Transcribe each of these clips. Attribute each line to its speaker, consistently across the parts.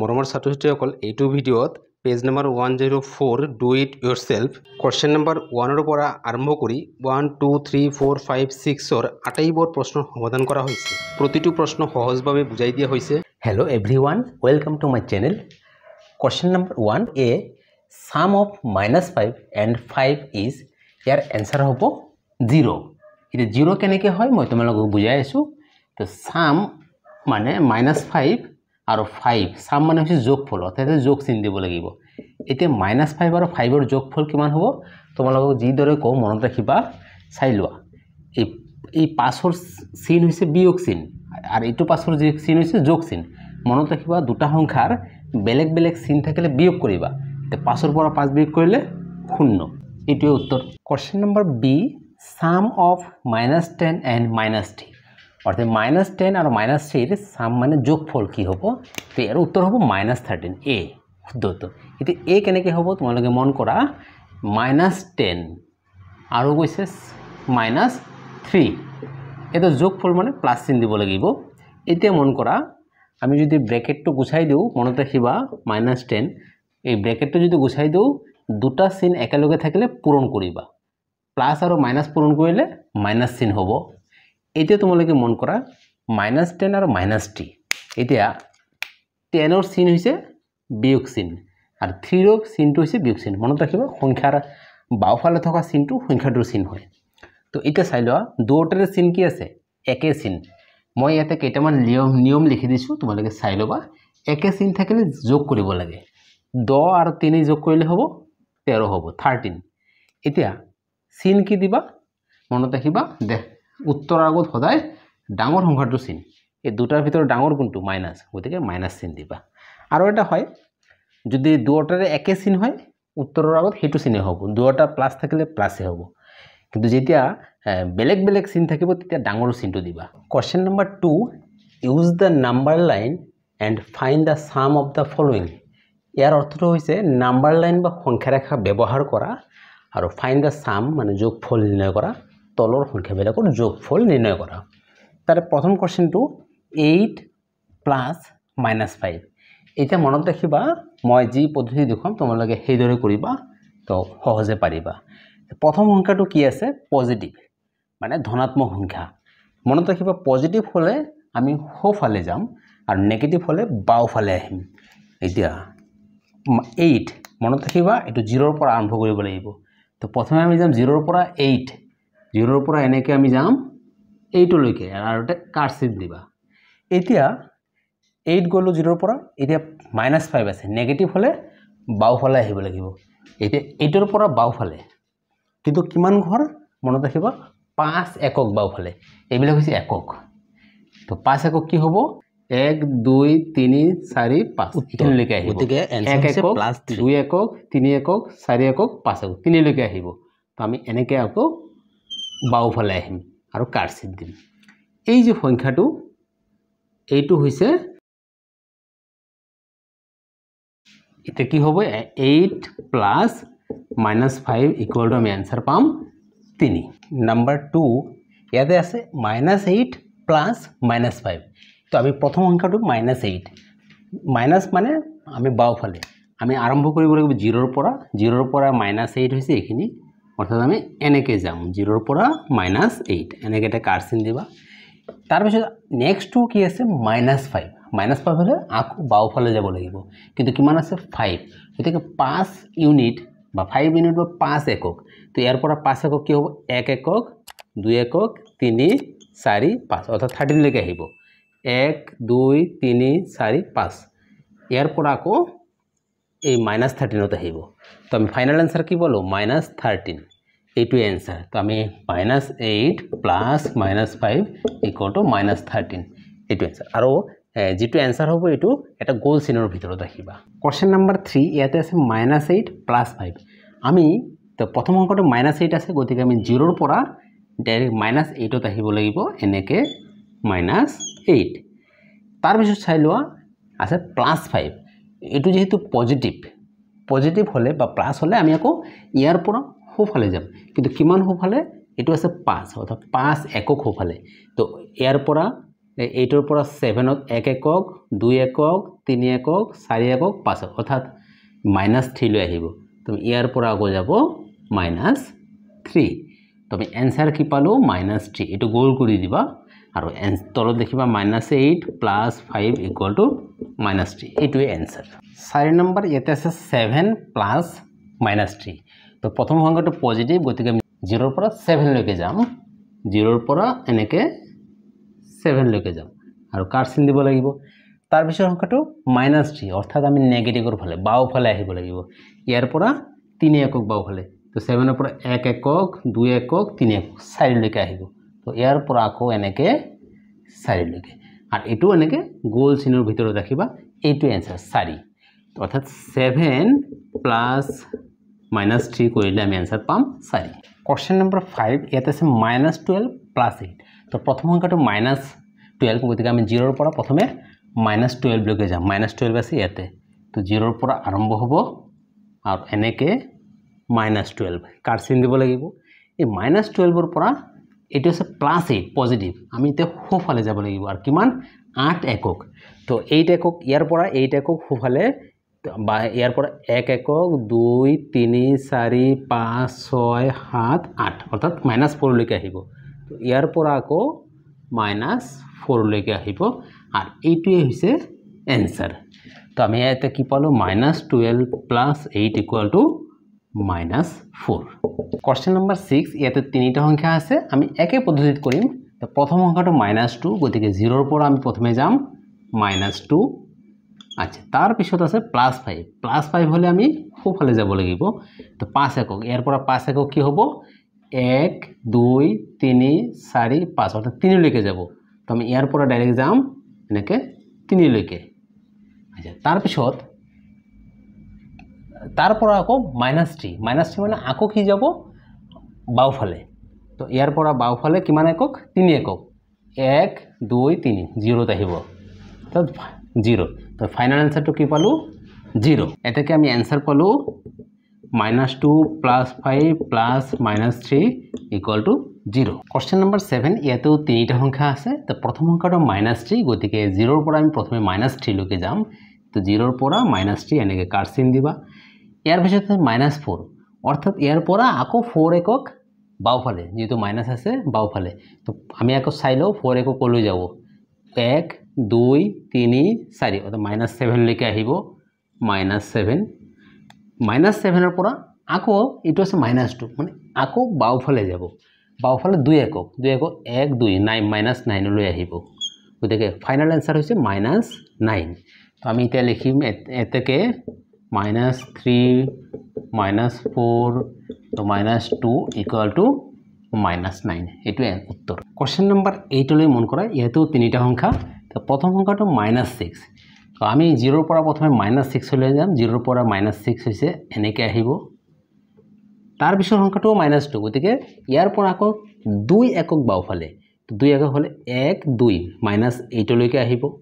Speaker 1: মৰমৰ ছাত্ৰ ছাত্ৰীসকল এইটো ভিডিঅ'ত page number one zero' four do it yourself question number ওৱানৰ পৰা আৰম্ভ কৰি one two three four five ছিক্সৰ আটাইবোৰ প্ৰশ্নৰ সমাধান কৰা হৈছে প্ৰতিটো প্ৰশ্ন সহজভাৱে বুজাই দিয়া হৈছে hello' everyone welcome to my channel question number one A sum of minus five and five is ইয়াৰ এনচাৰ হ'ব জিৰ' এতিয়া জিৰ' কেনেকৈ হয় মই তোমালোকক বুজাই আছোঁ তো ছাম মানে মাইনাছ ফাইভ আৰু ফাইভ চাম মানে হৈছে যোগ ফল অৰ্থাৎ যোগ চিন দিব লাগিব এতিয়া মাইনাছ ফাইভ আৰু ফাইভৰ যোগ ফল কিমান হ'ব তোমালোকক যিদৰে কওঁ মনত ৰাখিবা চাই লোৱা এই এই পাছৰ চিন হৈছে বিয়োগ চিন আৰু এইটো পাছৰ যি চিন হৈছে যোগ চিন মনত ৰাখিবা দুটা সংখ্যাৰ বেলেগ বেলেগ চিন থাকিলে বিয়োগ কৰিবা এতিয়া পাছৰ পৰা পাঁচ বিয়োগ কৰিলে শূন্য এইটোৱে উত্তৰ question number B sum of minus ten and minus three অর্থাৎ মাইনাস টেন আর মাইনাস থ্রির সাম মানে যোগফল কি হব তো এর উত্তর হব মাইনাস থার্টিন এ শুদ্ধত এটি এ কেনে হব তোমালে মন করা মাইনাস টেন আর কৈছে মাইনাস থ্রি এটা যোগফল মানে প্লাস চিন দিব লাগিব এতিয়া মন করা আমি যদি ব্রেকেটটা গুছাই দিও মনত রাখবা মাইনাস টেন এই ব্রেকেটটা যদি গুছাই দিও দুটা চিন একেলগে থাকলে পূরণ করিবা প্লাস আর মাইনাস পূরণ করলে মাইনাস চিন হব এতিয়া তোমালোকে মন কৰা মাইনাছ টেন আৰু মাইনাছ টি এতিয়া টেনৰ চিন হৈছে বিয়োগ চিন আৰু থ্ৰীৰ চিনটো হৈছে বিয়োগ চিন মনত ৰাখব সংখ্যাৰ বাওঁফালে থকা চিনটো সংখ্যাটোৰ চিন হয় তো এতিয়া চাই লওয়া দুটার চিন কি আছে একে চিন মই ইয়াতে কেইটামান নিয়ম নিয়ম লিখি দিছোঁ তোমালোকে চাই লবা একে চিন থাকিলে যোগ কৰিব লাগে দহ আৰু তিনি যোগ কৰিলে হব তেৰ হব থাৰ্টিন এতিয়া চিন কি দিবা মনত ৰাখিবা দেহ উত্তৰ আগত সদায় ডাঙৰ সংখ্যাটো চিন এই দুটাৰ ভিতৰত ডাঙৰ কোনটো মাইনাছ গতিকে মাইনাছ চিন দিবা আৰু এটা হয় যদি দুয়োটাৰে একে চিন হয় উত্তৰৰ আগত সেইটো চিনে হ'ব দুয়োটা প্লাছ থাকিলে প্লাছে হ'ব কিন্তু যেতিয়া বেলেগ বেলেগ চিন থাকিব তেতিয়া ডাঙৰ চিনটো দিবা question number two use the number line and find the sum of the following ইয়াৰ অৰ্থটো হৈছে নাম্বাৰ লাইন বা সংখ্যাৰেখা ব্যৱহাৰ কৰা আৰু ফাইন দ্য চাম মানে যোগ ফল নিৰ্ণয় কৰা তলৰ সংখ্যাবিলাকৰ যোগফল নিৰ্ণয় কৰা তাৰে প্ৰথম কুৱেশ্যনটো এইট প্লাছ মাইনাছ ফাইভ এতিয়া মনত ৰাখিবা মই যি পদ্ধতি দেখুৱাম তোমালোকে সেইদৰে কৰিবা তো সহজে পাৰিবা প্ৰথম সংখ্যাটো কি আছে পজিটিভ মানে ধনাত্মক সংখ্যা মনত ৰাখিবা পজিটিভ হ'লে আমি সোঁফালে যাম আৰু নেগেটিভ হ'লে বাওঁফালে আহিম এতিয়া এইট মনত ৰাখিবা এইটো জিৰ'ৰ পৰা আৰম্ভ কৰিব লাগিব তো প্ৰথমে আমি যাম জিৰ'ৰ পৰা এইট জিৰ'ৰ পৰা এনেকৈ আমি যাম এইটলৈকে আৰু কাৰ চিট দিবা এতিয়া এইট গ'লোঁ জিৰ'ৰ পৰা এতিয়া মাইনাছ ফাইভ আছে নেগেটিভ হ'লে বাওঁফালে আহিব লাগিব এতিয়া এইটোৰ পৰা বাওঁফালে কিন্তু কিমান ঘৰ মনত ৰাখিব পাঁচ একক বাওঁফালে এইবিলাক হৈছে একক তো পাঁচ একক কি হ'ব এক দুই তিনি চাৰি পাঁচ তিনিলৈকে আহিব গতিকে দুই একক তিনি একক চাৰি একক পাঁচ একক তিনিলৈকে আহিব তো আমি এনেকৈ আকৌ বাওঁফালে আহিম আৰু কাৰ চিট দিম এই যে সংখ্যাটো এইটো হৈছে এতিয়া কি হ'ব eight plus minus five equal to আমি এনচাৰ পাম তিনি নাম্বাৰ টু ইয়াতে আছে minus eight plus minus five তো আমি প্ৰথম সংখ্যাটো মাইনাছ এইট মাইনাছ মানে আমি বাওঁফালে আমি আৰম্ভ কৰিব লাগিব জিৰ'ৰ পৰা জিৰ'ৰ পৰা মাইনাছ এইট হৈছে এইখিনি অর্থাৎ আমি এনেকে যাম জিরোর পৰা মাইনাছ এইট এনেকৈ এটা কাৰ চিন দিবা তাৰপিছত নেক্সটটো কি আছে মাইনাছ ফাইভ মাইনাছ ফাইভ হ'লে আকৌ বাওঁফালে যাব লাগিব কিন্তু কিমান আছে ফাইভ গতিকে পাঁচ ইউনিট বা ফাইভ ইউনিট বা পাঁচ একক তো ইয়াৰ পৰা পাঁচ একক কি হ'ব এক একক দুই একক তিনি চাৰি পাঁচ অৰ্থাৎ থাৰ্টিনলৈকে আহিব এক দুই তিনি চাৰি পাঁচ ইয়াৰ পৰা আকৌ এই মাইনাছ থাৰ্টিনত আহিব তো আমি ফাইনেল এনচাৰ কি পালোঁ মাইনাছ থাৰ্টিন এইটোৱে এনচাৰ তো আমি minus eight plus minus five equal to minus thirteen এইটো এনচাৰ আৰু যিটো এনচাৰ হ'ব এইটো এটা গ'ল চিনৰ ভিতৰত আহিবা কুৱেশ্যন নম্বৰ থ্ৰী ইয়াতে আছে মাইনাছ এইট প্লাছ ফাইভ আমি প্ৰথম অংকটো মাইনাছ এইট আছে গতিকে আমি জিৰ'ৰ পৰা ডাইৰেক্ট মাইনাছ এইটত আহিব লাগিব এনেকৈ মাইনাছ এইট তাৰপিছত চাই লোৱা আছে প্লাছ ফাইভ এইটো যিহেতু পজিটিভ পজিটিভ হ'লে বা প্লাছ হ'লে আমি আকৌ ইয়াৰ পৰা সোঁফালে যাম কিন্তু কিমান সোঁফালে এইটো আছে পাঁচ অৰ্থাৎ পাঁচ একক সোঁফালে তো ইয়াৰ পৰা এইটোৰ পৰা ছেভেনত এক একক দুই একক তিনি একক চাৰি একক পাঁচ একক অৰ্থাৎ মাইনাছ থ্ৰীলৈ আহিব তুমি ইয়াৰ পৰা আকৌ যাব মাইনাছ থ্ৰী তুমি এনচাৰ কি পালোঁ মাইনাছ থ্ৰী এইটো গ'ল কৰি দিবা আৰু এন তলত দেখিবা minus eight plus five equal to minus three এইটোৱে এনচাৰ চাৰি নম্বৰ ইয়াতে আছে ছেভেন প্লাছ মাইনাছ থ্ৰী তো প্ৰথম সংখ্যাটো পজিটিভ গতিকে আমি জিৰ'ৰ পৰা ছেভেনলৈকে যাম জিৰ'ৰ পৰা এনেকৈ ছেভেনলৈকে যাম আৰু কাৰ্চিন দিব লাগিব তাৰপিছৰ সংখ্যাটো মাইনাছ থ্ৰী অৰ্থাৎ আমি নেগেটিভৰ ফালে বাওঁফালে আহিব লাগিব ইয়াৰ পৰা তিনি একক বাওঁফালে তো ছেভেনৰ পৰা এক একক দুই একক তিনি একক চাৰিলৈকে আহিব তো ইয়াৰ পৰা আকৌ এনেকৈ চাৰিলৈকে আৰু এইটো এনেকৈ গোল চিনৰ ভিতৰত ৰাখিবা এইটো এনচাৰ চাৰি অৰ্থাৎ ছেভেন প্লাছ মাইনাছ থ্ৰী কৰিলে আমি এনচাৰ পাম চাৰি কুৱেশ্যন নম্বৰ ফাইভ ইয়াত আছে মাইনাছ টুৱেল্ভ প্লাছ এইট তো প্ৰথম সংখ্যাটো মাইনাছ টুৱেল্ভ গতিকে আমি জিৰ'ৰ পৰা প্ৰথমে মাইনাছ টুৱেল্ভলৈকে যাম মাইনাছ টুৱেল্ভ আছে ইয়াতে তো জিৰ'ৰ পৰা আৰম্ভ হ'ব আৰু এনেকৈ মাইনাছ টুৱেল্ভ কাৰ চিন দিব লাগিব এই মাইনাছ টুৱেল্ভৰ পৰা এইটো হৈছে প্লাছ এইট পজিটিভ আমি এতিয়া সোঁফালে যাব লাগিব আৰু কিমান আঠ একক তো এইট একক ইয়াৰ পৰা এইট একক সোঁফালে বা ইয়াৰ পৰা এক একক দুই তিনি চাৰি পাঁচ ছয় সাত আঠ অৰ্থাৎ মাইনাছ ফ'ৰলৈকে আহিব তো ইয়াৰ পৰা আকৌ মাইনাছ ফ'ৰলৈকে আহিব আৰু এইটোৱে হৈছে এনচাৰ তো আমি ইয়াতে কি পালোঁ minus twelve plus eight equal to minus four question number six ইয়াতে তিনটা সংখ্যা আছে আমি একে পদ্ধতিত কৰিম তো প্ৰথম সংখ্যাটো মাইনাছ টু গতিকে জিৰ'ৰ পৰা আমি প্ৰথমে যাম মাইনাছ টু আচ্ছা তাৰপিছত আছে প্লাছ ফাইভ প্লাছ ফাইভ হ'লে আমি সোঁফালে যাব লাগিব তো পাঁচ একক ইয়াৰ পৰা পাঁচ একক কি হ'ব এক দুই তিনি চাৰি পাঁচ অৰ্থাৎ তিনিলৈকে যাব তো আমি ইয়াৰ পৰা ডাইৰেক্ট যাম এনেকৈ তিনিলৈকে আচ্ছা তাৰপিছত তাৰ পৰা আকৌ মাইনাছ থ্ৰী মাইনাছ থ্ৰী মানে আকৌ কি যাব বাওঁফালে তো ইয়াৰ পৰা বাওঁফালে কিমান একক তিনি একক এক দুই তিনি জিৰ'ত আহিব তো জিৰ' তো ফাইনেল এনচাৰটো কি পালোঁ জিৰ' এতেকে আমি এনচাৰ পালোঁ minus two plus five plus minus three equal to zero' question number seven ইয়াতেও তিনিটা সংখ্যা আছে তো প্ৰথম সংখ্যাটো মাইনাছ থ্ৰী গতিকে জিৰ'ৰ পৰা আমি প্ৰথমে মাইনাছ থ্ৰীলৈকে যাম তো জিৰ'ৰ পৰা মাইনাছ থ্ৰী এনেকৈ কাৰ্চিন দিবা এর পিছত মাইনাছ ফ'ৰ অৰ্থাৎ ইয়াৰ পৰা আকৌ ফ'ৰ একক বাওঁফালে যিহেতু মাইনাছ আছে বাওঁফালে তো আমি আকৌ চাই লওঁ ফ'ৰ একক ক'লৈ যাব এক দুই তিনি চাৰি অৰ্থাৎ মাইনাছ ছেভেনলৈকে আহিব মাইনাছ সেভেন মাইনাছ ছেভেনৰ পৰা আকৌ এইটো আছে মাইনাস টু মানে আকৌ বাওঁফালে যাব বাওঁফালে দুই একক দুই একক এক দুই নাইন মাইনাছ নাইনলৈ আহিব গতিকে ফাইনেল এনচাৰ হৈছে মাইনাছ নাইন তো আমি এতিয়া লিখিম এতেকে माइनस थ्री माइनस फोर तो minus two equal to minus nine ये उत्तर क्वेश्चन नम्बर एट लगे मन कर संख्या तो प्रथम संख्या तो माइनस सिक्स तो आम जिरोरपा प्रथम माइनस सिक्स ले जा जिरोरपा माइनस सिक्स एने के तार पिछर संख्या माइनास टू गति के इको दुई एकक बाफाले तो दु एक हम एक दुई माइनास यट लेकिन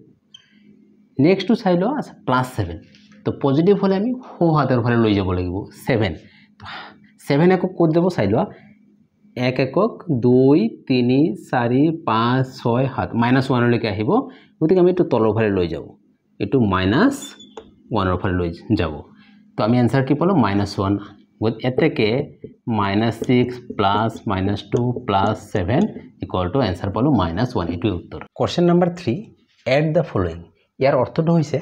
Speaker 1: नेक्स्ट तो चाह ल्लास सेवेन তো পজিটিভ হলে আমি সোঁহাতের ফলে লই যাব লাগবে সেভেন সেভেন একক কত যাব চাই লওয়া এক একক দুই তিন চারি পাঁচ ছয় সাত মাইনাস ওয়ানলেক আসব গতি আমি একটু তলর ফলে লই যাব এই মাইনাস ওয়ানর ফলে লই যাব তো আমি অ্যান্সার কি পালো মাইনাস ওয়ান এতেকে minus six plus minus two plus seven equal to answer পালো মাইনাস ওয়ান এইটাই উত্তর question number three add the following ইয়ার অর্থটা হয়েছে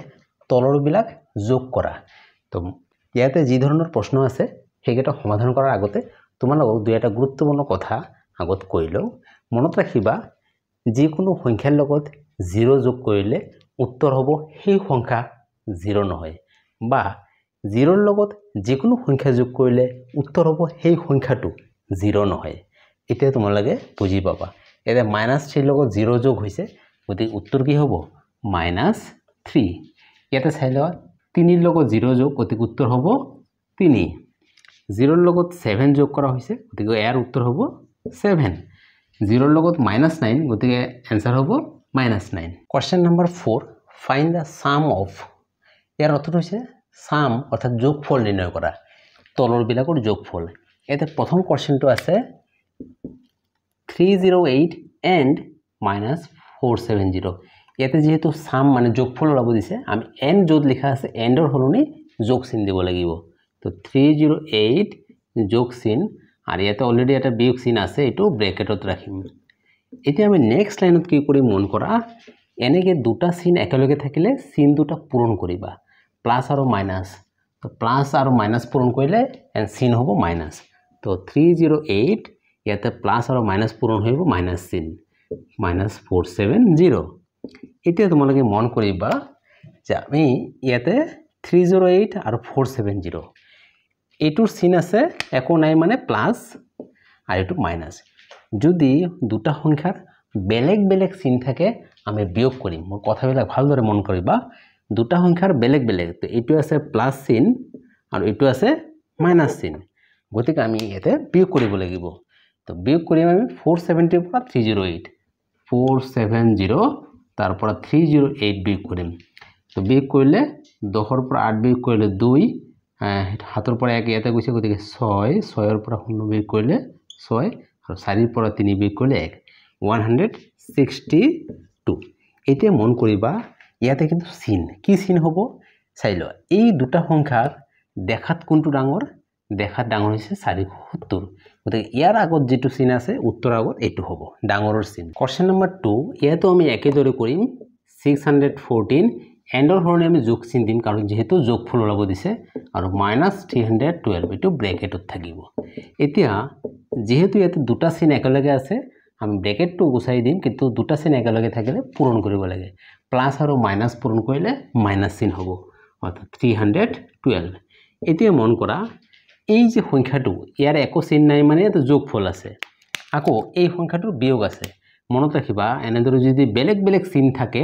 Speaker 1: তলরবিলাক যোগ কৰা তো ইয়াতে যি ধৰণৰ প্ৰশ্ন আছে সেইকেইটা সমাধান কৰাৰ আগতে তোমালোকক দুই এটা গুৰুত্বপূৰ্ণ কথা আগত কৈ লওঁ মনত ৰাখিবা যিকোনো সংখ্যাৰ লগত জিৰ' যোগ কৰিলে উত্তৰ হ'ব সেই সংখ্যা জিৰ' নহয় বা জিৰ'ৰ লগত যিকোনো সংখ্যা যোগ কৰিলে উত্তৰ হ'ব সেই সংখ্যাটো জিৰ' নহয় এতিয়া তোমালোকে বুজি পাবা এতিয়া মাইনাছ থ্ৰীৰ লগত জিৰ' যোগ হৈছে গতিকে উত্তৰ কি হ'ব মাইনাছ থ্ৰী ইয়াতে চাই লোৱা তিনিৰ লগত জিৰ' যোগ গতিকে উত্তৰ হব তিনি জিৰ'ৰ লগত ছেভেন যোগ কৰা হৈছে গতিকে ইয়াৰ উত্তৰ হব ছেভেন জিৰ'ৰ লগত মাইনাস নাইন গতিকে এনসাৰ হব minus nine question number four find the sum of ইয়াৰ অৰ্থটো হৈছে হয়েছে অৰ্থাৎ যোগ ফল নিৰ্ণয় কৰা তলৰবিলাকৰ যোগ ফল ইয়াতে প্ৰথম কোশ্চেনটা আছে three zero' eight and minus four seven zero' ইয়াতে যিহেতু চাম মানে যোগফল ওলাব দিছে আমি এন য'ত লিখা আছে এনৰ সলনি যোগ চিন দিব লাগিব তো থ্ৰী জিৰ' এইট যোগ চিন আৰু ইয়াতে অলৰেডি এটা বিয়োগ চিন আছে এইটো ব্ৰেকেটত ৰাখিম এতিয়া আমি নেক্সট লাইনত কি কৰিম মন কৰা এনেকৈ দুটা চিন একেলগে থাকিলে চিন দুটা পূৰণ কৰিবা প্লাছ আৰু মাইনাছ তো প্লাছ আৰু মাইনাছ পূৰণ কৰিলে এন চিন হ'ব মাইনাছ তো থ্ৰী জিৰ' এইট ইয়াতে প্লাছ আৰু মাইনাছ পূৰণ হৈ গ'ল মাইনাছ চিন মাইনাছ ফ'ৰ ছেভেন জিৰ' এতিয়া তোমালোকে মন কৰিবা যে আমি ইয়াতে থ্ৰী জিৰ' এইট আৰু ফ'ৰ ছেভেন জিৰ' এইটোৰ চিন আছে একো নাই মানে প্লাছ আৰু এইটো মাইনাছ যদি দুটা সংখ্যাত বেলেগ বেলেগ চিন থাকে আমি বিয়োগ কৰিম মোৰ কথাবিলাক ভালদৰে মন কৰিবা দুটা সংখ্যাৰ বেলেগ বেলেগ এইটো আছে প্লাছ চিন আৰু এইটো আছে মাইনাছ চিন গতিকে আমি ইয়াতে বিয়োগ কৰিব লাগিব তো বিয়োগ কৰিম আমি ফ'ৰ ছেভেণ্টিৰ পৰা three zero' eight four seven zero' তারপর থ্রি জিরো এইট বিয়োগ করি তো বিয়োগ করলে দহর পর আট বিয়োগ করলে দুই হ্যাঁ, হাতের পরে এক এতে গুছে গতিকে ছয় ছয়ের পর শূন্য বিয়োগ করলে ছয় আৰু চাৰিৰ পৰা তিনি বিয়োগ কৰিলে এক ওৱান হাণ্ড্ৰেড ছিক্সটি টু এতিয়া মন কৰিবা ইয়াতে কিন্তু চিন কি চিন হ'ব চাই লোৱা এই দুটা সংখ্যাৰ দেখাত কোনটো ডাঙৰ দেখাত ডাঙৰ হৈছে চাৰিশ সত্তৰ গতিকে ইয়াৰ আগত যিটো চিন আছে উত্তৰ আগত এইটো হ'ব ডাঙৰৰ চিন কুৱেশ্যন নম্বৰ টু ইয়াতো আমি একেদৰে কৰিম ছিক্স হাণ্ড্ৰেড ফ'ৰটিন এণ্ডৰ ধৰণে আমি যোগ চিন দিম কাৰণ যিহেতু যোগ ফুল ওলাব দিছে আৰু মাইনাছ থ্ৰী হাণ্ড্ৰেড টুৱেল্ভ এইটো ব্ৰেকেটত থাকিব এতিয়া যিহেতু ইয়াতে দুটা চিন একেলগে আছে আমি ব্ৰেকেটটো গুচাই দিম কিন্তু দুটা চিন একেলগে থাকিলে পূৰণ কৰিব লাগে প্লাছ আৰু মাইনাছ পূৰণ কৰিলে মাইনাছ চিন হ'ব অৰ্থাৎ থ্ৰী হাণ্ড্ৰেড টুৱেল্ভ এতিয়া মন কৰা এই যে সংখ্যাটো ইয়াৰ একো চিন নাই মানে ইয়াত ফল আছে আকৌ এই সংখ্যাটোৰ বিয়োগ আছে মনত ৰাখিবা এনেদৰে যদি বেলেগ বেলেগ চিন থাকে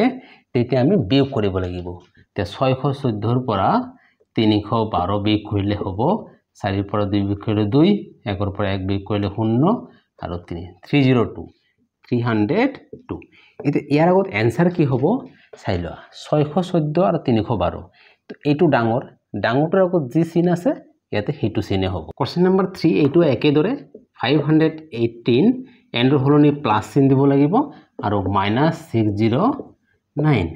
Speaker 1: তেতিয়া আমি বিয়োগ কৰিব লাগিব এতিয়া ছয়শ চৈধ্যৰ পৰা তিনিশ বাৰ বিয়োগ কৰিলে হ'ব চাৰিৰ পৰা দুই বিয়োগ কৰিলে দুই একৰ পৰা এক বিয়োগ কৰিলে শূন্য আৰু তিনি three zero' two three hundred two এতিয়া ইয়াৰ আগত এনচাৰ কি হ'ব চাই লোৱা ছয়শ চৈধ্য আৰু তিনিশ বাৰ এইটো ডাঙৰ ডাঙৰটোৰ আগত যি চিন আছে ইয়াতে সেইটো চেইনে হ'ব কুৱেশ্যন নম্বৰ থ্ৰী এইটো একেদৰে ফাইভ হাণ্ড্ৰেড এইটিন এণ্ডৰ সলনি প্লাছ চিন দিব লাগিব আৰু মাইনাছ ছিক্স জিৰ' নাইন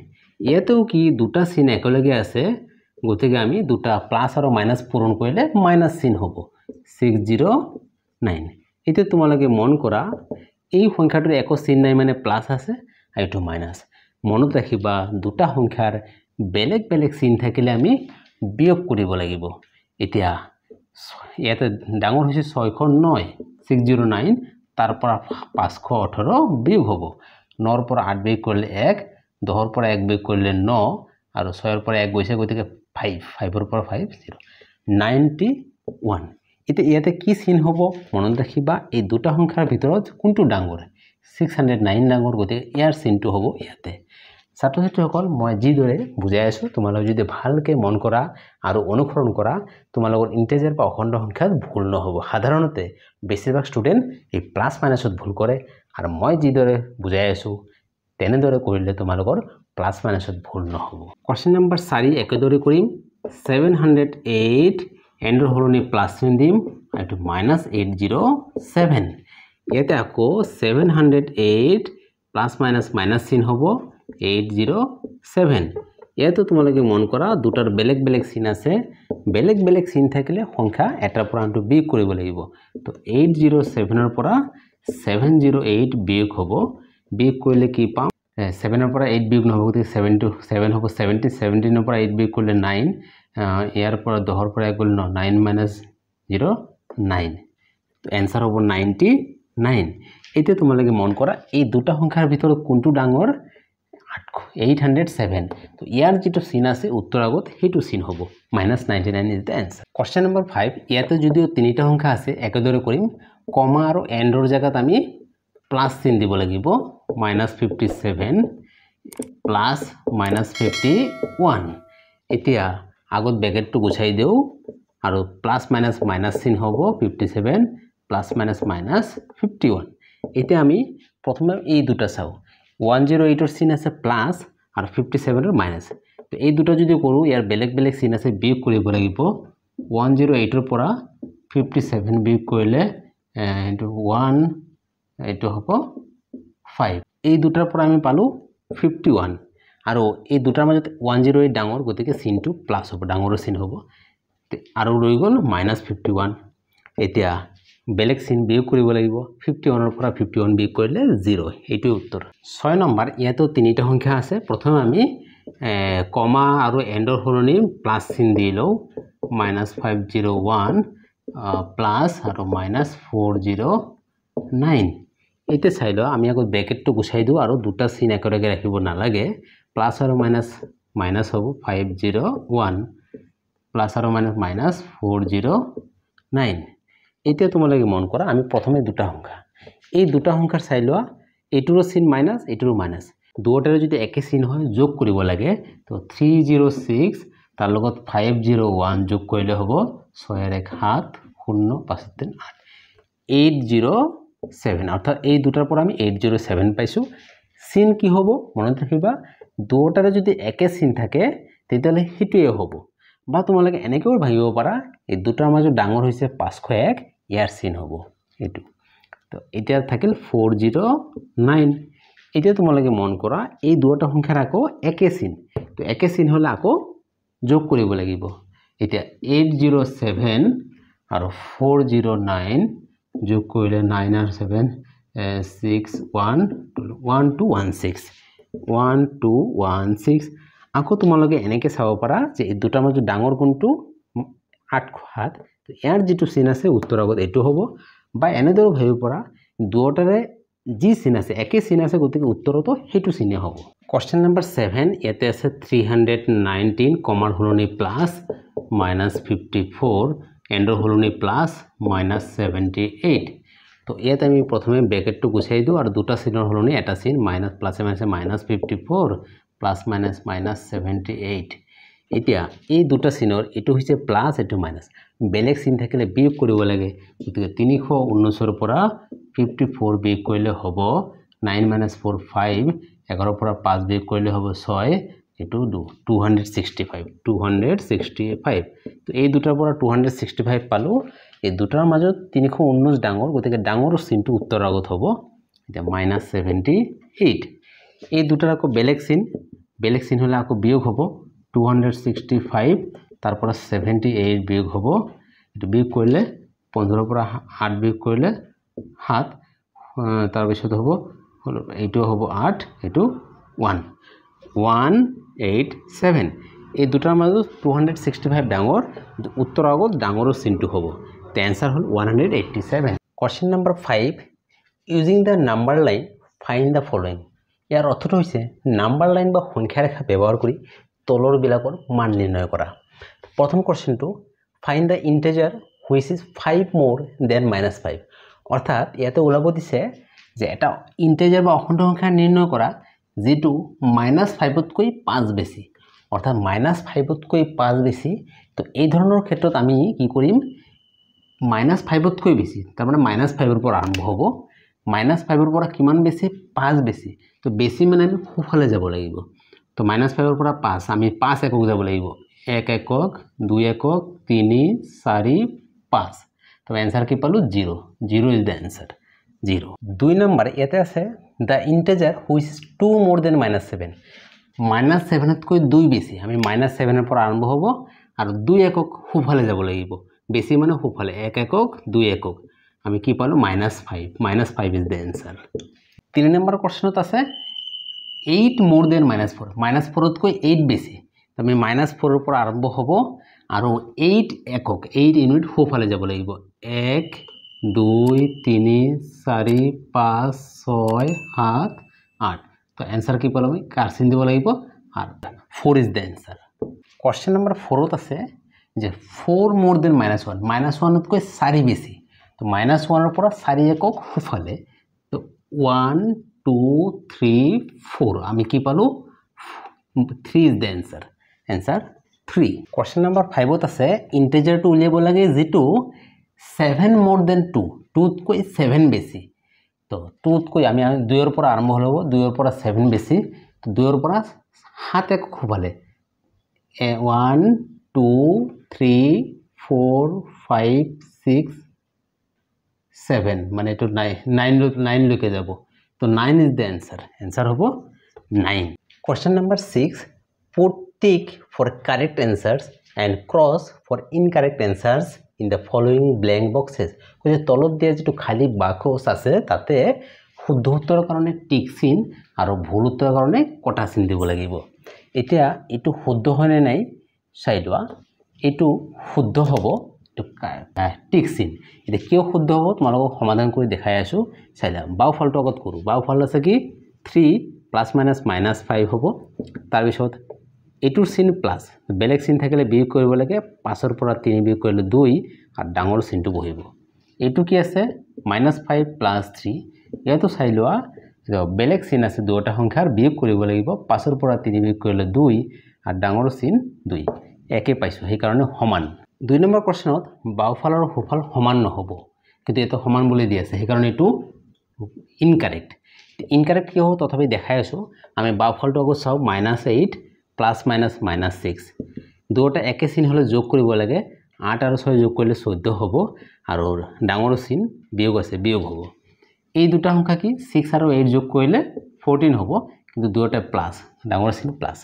Speaker 1: ইয়াতেও কি দুটা চিন একেলগে আছে গতিকে আমি দুটা প্লাছ আৰু মাইনাছ পূৰণ কৰিলে মাইনাছ চিন হ'ব ছিক্স জিৰ' নাইন এতিয়া তোমালোকে মন কৰা এই সংখ্যাটোৰ একো চিন নাই মানে প্লাছ আছে আৰু এইটো মাইনাছ মনত ৰাখিবা দুটা সংখ্যাৰ বেলেগ বেলেগ চিন থাকিলে আমি বিয়োগ কৰিব লাগিব এতিয়া ইয়াতে ডাঙৰ হৈছে ছয়শ নয় ছিক্স জিৰ' নাইন তাৰ পৰা পাঁচশ ওঠৰ বিয়োগ হ'ব নৰ পৰা আঠ বিয়োগ কৰিলে এক দহৰ পৰা এক বিয়োগ কৰিলে ন আৰু ছয়ৰ পৰা এক গৈছে গতিকে ফাইভ ফাইভৰ পৰা ফাইভ জিৰ' নাইণ্টি ওৱান এতিয়া ইয়াতে কি চিন হ'ব মনত ৰাখিবা এই দুটা সংখ্যাৰ ভিতৰত কোনটো ডাঙৰ ছিক্স হাণ্ড্ৰেড নাইন ডাঙৰ গতিকে ইয়াৰ চিনটো হ'ব ইয়াতে ছাত্ৰ ছাত্ৰীসকল মই যিদৰে বুজাই আছোঁ তোমালোকে যদি ভালকৈ মন কৰা আৰু অনুসৰণ কৰা তোমালোকৰ ইণ্টেজাৰ বা অখণ্ড সংখ্যাত ভুল নহ'ব সাধাৰণতে বেছিভাগ ষ্টুডেণ্ট এই প্লাছ মাইনাছত ভুল কৰে আৰু মই যিদৰে বুজাই আছোঁ তেনেদৰে কৰিলে তোমালোকৰ প্লাছ মাইনাছত ভুল নহ'ব কুৱেশ্যন নম্বৰ চাৰি একেদৰে কৰিম ছেভেন হাণ্ড্ৰেড এইট এণ্ডৰ সলনি প্লাছ চিন দিম এইটো মাইনাছ এইট জিৰ' ছেভেন ইয়াতে আকৌ seven hundred eight plus minus minus চিন হ'ব এইট জিরো সেভেন এতো তোমালোকে মন করা দুটার বেলেগ বেলেগ সিন আছে বেলেগ বেলেগ সিন থাকলে সংখ্যা এটার পর আমি বিয়োগ করব লাগবে তো এইট জিরো সেভেনের পর সেভেন জিরো এইট বিয়োগ হব বিয়োগ করলে কি পাম সেভেনের পর এইট বিয়োগ নহব গতি সেভেন টু সেভেন হব সেভেন্টি সেভেন্টিনের পর এইট বিয়োগ করলে নাইন ইয়ার পর দহর পর এক ন নাইন মাইনাস জিরো নাইন তো এনসার হব নাইনটি নাইন এতে তোমালোকে মন করা এই দুটা সংখ্যার ভিতর কোনটু ডাঙর এইট হাণ্ড্ৰেড ছেভেন তো ইয়াৰ যিটো চিন আছে উত্তৰ আগত সেইটো চিন হ'ব minus ninety nine is the answer question number five ইয়াতে যদিও তিনিটা সংখ্যা আছে একেদৰে কৰিম কমা আৰু এণ্ডৰ জেগাত আমি প্লাছ চিন দিব লাগিব minus fifty seven plus minus fifty one এতিয়া আগত বেগেটটো গুচাই দিওঁ আৰু প্লাছ মাইনাছ মাইনাছ চিন হ'ব fifty seven plus minus minus fifty one এতিয়া আমি প্ৰথমে এই দুটা চাওঁ ওয়ান জিরো এইটর সিন আছে প্লাস আর ফিফটি সেভেনের মাইনাস তো এই দুটা যদি করো ইয়ার বেলেগ বেলেগ সিন আছে বিয়োগ করব লাগবে ওয়ান জিরো এইটর পর ফিফটি সেভেন বিয়োগ করলে ওয়ান এইটো হব ফাইভ এই দুটার পর আমি পালো ফিফটি ওয়ান আর এই দুটার মাজ ওয়ান জিরো এইট ডাঙর গতি সিনটু প্লাস হব ডাঙর সিন হব আর রয়ে গেল মাইনাস ফিফটি ওয়ান এতিয়া বেলেগ চিন বিয়োগ কৰিব লাগিব ফিফটি ওৱানৰ পৰা ফিফটি ওৱান বিয়োগ কৰিলে জিৰ' সেইটোৱে উত্তৰ ছয় নম্বৰ ইয়াতো তিনিটা সংখ্যা আছে প্ৰথমে আমি কমা আৰু এণ্ডৰ সলনি প্লাছ চিন দি লওঁ minus five zero' one plus আৰু মাইনাছ ফ'ৰ জিৰ' নাইন এতিয়া চাই লওঁ আমি আকৌ ব্ৰেকেটটো গুচাই দিওঁ আৰু দুটা চিন একেলগে ৰাখিব নালাগে প্লাছ আৰু মাইনাছ মাইনাছ হ'ব ফাইভ জিৰ' ওৱান প্লাছ আৰু minus minus four zero' nine এতিয়া তোমালোকে মন কৰা আমি প্ৰথমে দুটা সংখ্যা এই দুটা সংখ্যাৰ চাই লোৱা এইটোৰো চিন মাইনাছ এইটোৰো মাইনাছ দুয়োটাৰে যদি একে চিন হয় যোগ কৰিব লাগে তো থ্ৰী জিৰ' ছিক্স তাৰ লগত ফাইভ জিৰ' ওৱান যোগ কৰিলে হ'ব ছয় এক সাত শূন্য পাঁচ আঠ এইট জিৰ' ছেভেন অৰ্থাৎ এই দুটাৰ পৰা আমি এইট জিৰ' ছেভেন পাইছোঁ চিন কি হ'ব মনত ৰাখিবা দুয়োটাৰে যদি একে চিন থাকে তেতিয়াহ'লে সেইটোৱে হ'ব বা তোমালোকে এনেকৈও ভাবিব পাৰা এই দুটাৰ মাজত ডাঙৰ হৈছে পাঁচশ এক ইয়াৰ চিন হ'ব এইটো তো এতিয়া থাকিল ফ'ৰ জিৰ' নাইন এতিয়া তোমালোকে মন কৰা এই দুটা সংখ্যাৰ আকৌ একে চিন তো একে চিন হ'লে আকৌ যোগ কৰিব লাগিব এতিয়া এইট জিৰ' ছেভেন আৰু ফ'ৰ জিৰ' নাইন যোগ কৰিলে নাইন আৰু seven six one one two one six one two one six আকৌ তোমালোকে এনেকৈ চাব পাৰা যে এই দুটাৰ মাজত ডাঙৰ কোনটো আঠ সাত তো ইয়ার যে সিন আছে উত্তরাগত এই হব বা এনেদরে ভাবি পড়া দুটারে যিন আছে একই সিন আছে গতি উত্তরতো সেই সিনে হব কোশ্চেন নম্বর সেভেন এতে আছে থ্রি হান্ড্রেড নাইনটিন কমার হলনি প্লাস মাইনাস ফিফটি ফোর এন্ডর হলনি প্লাস মাইনাস সেভেন্টি এইট তো ইয়াতে আমি প্রথমে ব্রেকেটটা গুছাই দিই আর দুটা সিনের হলনি এটা সিন মাইনাস প্লাসে মাইনাসে minus fifty four plus minus minus seventy eight এটা এই দুটা সিনের এই হচ্ছে প্লাস এই মাইনাস বেলেগ চিন থাকিলে বিয়োগ কৰিব লাগে গতিকে তিনিশ ঊনৈছৰ পৰা ফিফটি ফ'ৰ বিয়োগ কৰিলে হ'ব নাইন মাইনাছ ফ'ৰ ফাইভ এঘাৰৰ পৰা পাঁচ বিয়োগ কৰিলে হ'ব ছয় এইটো two hundred sixty five two hundred sixty five তো এই দুটাৰ পৰা টু হাণ্ড্ৰেড ছিক্সটি ফাইভ পালোঁ এই দুটাৰ মাজত তিনিশ ঊনৈছ ডাঙৰ গতিকে ডাঙৰ চিনটো উত্তৰ আগত হ'ব এতিয়া মাইনাছ ছেভেণ্টি এইট এই দুটাৰ আকৌ বেলেগ চিন বেলেগ চিন হ'লে আকৌ বিয়োগ হ'ব টু হাণ্ড্ৰেড ছিক্সটি ফাইভ তার পরে সেভেন্টি এইট বিয়োগ হব এটা বিয়োগ করলে পনেরোর আট বিয়োগ করলে সাত তারপর হব এইটো হব আট eight two one one eight seven এই দুটার মাজ টু হান্ড্রেড সিক্সটি ফাইভ ডাঙর উত্তর আগত ডাঙরও সিনটু হব তো অ্যান্সার হল one hundred eighty seven question number five using the number line find the following ইয়ার অর্থটা হয়েছে নাম্বার লাইন বা সংখ্যা রেখা ব্যবহার করে তলরবিলাকর মান নির্ণয় করা প্ৰথম কোশ্চেনটো find the integer which is five more than minus five অৰ্থাৎ ইয়াতে ওলাব দিছে যে এটা ইণ্টেজাৰ বা অখণ্ড সংখ্যা নিৰ্ণয় কৰা যিটো মাইনাছ ফাইভতকৈ পাঁচ বেছি অৰ্থাৎ মাইনাছ ফাইভতকৈ পাঁচ বেছি তো এই ধৰণৰ ক্ষেত্ৰত আমি কি কৰিম মাইনাছ ফাইভতকৈ বেছি তাৰমানে মাইনাছ ফাইভৰ পৰা আৰম্ভ হ'ব মাইনাছ ফাইভৰ পৰা কিমান বেছি পাঁচ বেছি তো বেছি মানে আমি সোঁফালে যাব লাগিব তো মাইনাছ ফাইভৰ পৰা পাঁচ আমি পাঁচ একক যাব লাগিব এক একক দুই একক তিনি চারি পাঁচ তো এন্সার কি পালো zero zero is the answer zero দুই নম্বর এতে আছে the integer which two more than minus seven minus সেভেনতক দুই বেশি আমি মাইনাস সেভেনের পর আরম্ভ হব আর দুই একক সুফলে যাব লাগিব বেশি মানে সুফলে এক একক দুই একক আমি কি পালো minus five minus five is the answer তিন নম্বর কোশ্চনত আছে eight more than minus four minus ফোরতক এইট বেশি আমি মাইনাছ ফ'ৰৰ পৰা আৰম্ভ হব আৰু এইট একক এইট ইউনিট সোফালে যাব লাগিব এক দুই তিনি চাৰি পাঁচ ছয় সাত আঠ তো এনসাৰ কি পালোঁ আমি কাৰচিন দিব লাগিব আৰু four is the answer question number ফ'ৰত আছে যে four more than minus one minus ওৱানতকৈ চাৰি বেছি তো মাইনাছ ওৱানৰ পৰা চাৰি একক সোফালে তো ওৱান টু থ্ৰী ফ'ৰ আমি কি পালোঁ three is the answer answer three question number ফাইভত আছে ইণ্টেজাৰটো উলিয়াব লাগে যিটো ছেভেন মৰ দেন টু টুতকৈ ছেভেন বেছি তো টুতকৈ আমি দুইৰ পৰা আৰম্ভ হ'ল হ'ব দুইৰ পৰা ছেভেন বেছি দুইৰ পৰা সাত এক খোবালে এ one two three four five six seven মানে এইটো নাইন নাইন নাইনলৈকে যাব তো nine is the answer answer হ'ব নাইন কুৱেশ্যন নম্বৰ ছিক্স ফুট tick for correct answers and cross for incorrect answers in the following blank boxes কৈছে তলত দিয়া যিটো খালী বাকচ আছে তাতে শুদ্ধ উত্তৰৰ কাৰণে টিক চিন আৰু ভুল উত্তৰৰ কাৰণে কটা চিন দিব লাগিব এতিয়া এইটো শুদ্ধ হয়নে নাই চাই লোৱা এইটো শুদ্ধ হ'ব এইটো টিক চিন এতিয়া কিয় শুদ্ধ হ'ব তোমালোকক সমাধান কৰি দেখাই আছোঁ চাই লোৱা বাওফালটো আগত কৰোঁ বাওফাল আছে কি three plus minus minus five হ'ব তাৰপিছত এইটোৰ চিন প্লাছ বেলেগ চিন থাকিলে বিয়োগ কৰিব লাগে পাঁচৰ পৰা তিনি বিয়োগ কৰিলে দুই আৰু ডাঙৰ চিনটো বহিব এইটো কি আছে মাইনাছ ফাইভ প্লাছ থ্ৰী ইয়াতো চাই লোৱা বেলেগ চিন আছে দুটা সংখ্যাৰ বিয়োগ কৰিব লাগিব পাঁচৰ পৰা তিনি বিয়োগ কৰিলে দুই আৰু ডাঙৰ চিন দুই একেই পাইছোঁ সেইকাৰণে সমান দুই নম্বৰ কুৱেশ্যনত বাওঁফাল আৰু সোঁফাল সমান নহ'ব কিন্তু এইটো সমান বুলি দি আছে সেইকাৰণে এইটো ইনকাৰেক্ট ইনকাৰেক্ট কি হ'ব তথাপি দেখাই আছোঁ আমি বাওঁফালটো আকৌ চাওঁ minus eight plus minus minus six দুটা একে চিন হলে যোগ করব লাগে আট আর ছয় যোগ করলে চৌদ্দ হব আর ডাঙর সিন বিয়োগ আছে বিয়োগ হব এই দুটা সংখ্যা কি সিক্স আর এইট যোগ করলে ফোরটিন হব কিন্তু দুটা প্লাস ডাঙর সিন প্লাস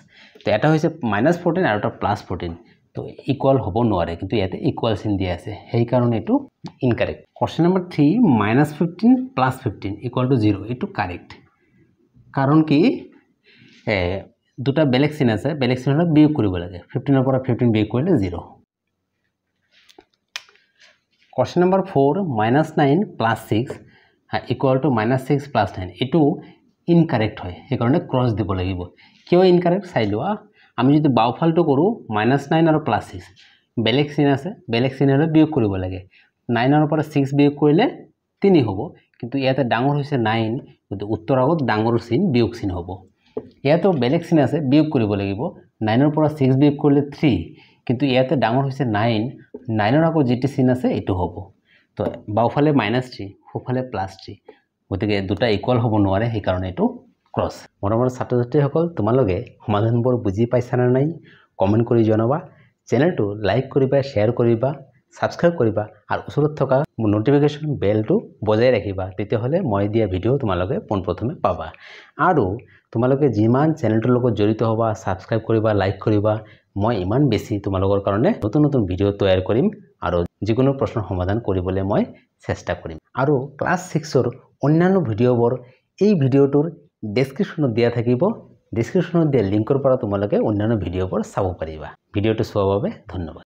Speaker 1: তো এটা হয়েছে মাইনাস ফোরটিন আর একটা প্লাস ফোরটিন তো ইকুয়াল হব নয় কিন্তু ইয়াতে ইকুয়াল সিন দিয়ে আছে সেই কারণে এই incorrect question number three minus fifteen plus fifteen equal to zero এই কারেক্ট কারণ কি দুটা বেলেগ চিন আছে বেলেগ চিনত বিয়োগ কৰিব লাগে ফিফটিনৰ পৰা ফিফটিন বিয়োগ কৰিলে zero' question number four minus nine plus six equal to minus six plus nine এইটো ইনকাৰেক্ট হয় সেইকাৰণে ক্ৰছ দিব লাগিব কিয় ইনকাৰেক্ট চাই লোৱা আমি যদি বাওফালটো কৰোঁ মাইনাছ নাইন আৰু প্লাছ ছিক্স বেলেগ চিন আছে বেলেগ চিন হ'লে বিয়োগ কৰিব লাগে নাইনৰ পৰা ছিক্স বিয়োগ কৰিলে তিনি হ'ব কিন্তু ইয়াতে ডাঙৰ হৈছে নাইন গতিকে উত্তৰ আগত ডাঙৰ চিন বিয়োগ চিন হ'ব ইয়াতো বেলেগ চিন আছে বিয়োগ কৰিব লাগিব নাইনৰ পৰা ছিক্স বিয়োগ কৰিলে থ্ৰী কিন্তু ইয়াতে ডাঙৰ হৈছে নাইন নাইনৰ আকৌ যিটো চিন আছে এইটো হ'ব তো বাওঁফালে মাইনাছ থ্ৰী সোঁফালে প্লাছ থ্ৰী গতিকে দুটা ইকুৱেল হ'ব নোৱাৰে সেইকাৰণে এইটো ক্ৰছ মৰমৰ ছাত্ৰ ছাত্ৰীসকল তোমালোকে সমাধানবোৰ বুজি পাইছা নে নাই কমেণ্ট কৰি জনাবা চেনেলটো লাইক কৰিবা শ্বেয়াৰ কৰিবা ছাবস্ক্ৰাইব কৰিবা আৰু ওচৰত থকা মোৰ ন'টিফিকেশ্যন বেলটো বজাই ৰাখিবা তেতিয়াহ'লে মই দিয়া ভিডিঅ' তোমালোকে পোনপ্ৰথমে পাবা আৰু তোমালোকে যিমান চেনেলটোৰ লগত জড়িত হ'বা ছাবস্ক্ৰাইব কৰিবা লাইক কৰিবা মই ইমান বেছি তোমালোকৰ কাৰণে নতুন নতুন ভিডিঅ' তৈয়াৰ কৰিম আৰু যিকোনো প্ৰশ্নৰ সমাধান কৰিবলৈ মই চেষ্টা কৰিম আৰু ক্লাছ ছিক্সৰ অন্যান্য ভিডিঅ'বোৰ এই ভিডিঅ'টোৰ ডেছক্ৰিপশ্যনত দিয়া থাকিব ডেছক্ৰিপশ্যনত দিয়া লিংকৰ পৰা তোমালোকে অন্যান্য ভিডিঅ'বোৰ চাব পাৰিবা ভিডিঅ'টো চোৱাৰ বাবে ধন্যবাদ